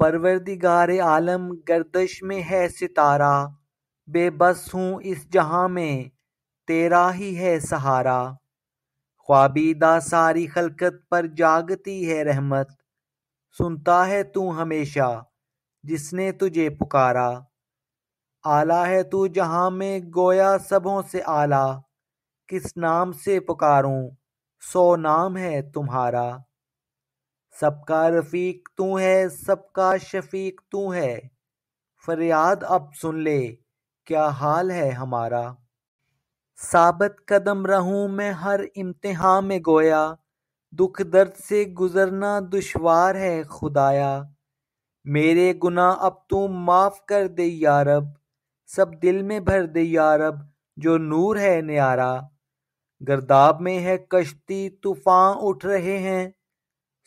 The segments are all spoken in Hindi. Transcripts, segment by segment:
परवरदिगार आलम गर्दश में है सितारा बेबस हूँ इस जहाँ में तेरा ही है सहारा ख्वाबीदा सारी खलकत पर जागती है रहमत सुनता है तू हमेशा जिसने तुझे पुकारा आला है तू जहाँ में गोया सबों से आला किस नाम से पुकारूं सो नाम है तुम्हारा सबका रफ़ीक तू है सबका शफीक तू है फरियाद अब सुन ले क्या हाल है हमारा साबत कदम रहूं मैं हर इम्तहा में गोया दुख दर्द से गुज़रना दुश्वार है खुदाया मेरे गुना अब तू माफ़ कर दे यारब सब दिल में भर दे यारब जो नूर है न्यारा गर्दाब में है कश्ती तूफ़ान उठ रहे हैं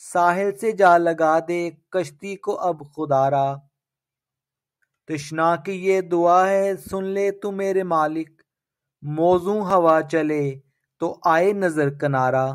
साहिल से जा लगा दे कश्ती को अब खुदारा तृष्णा की ये दुआ है सुन ले तू मेरे मालिक मौजू हवा चले तो आए नज़र कनारा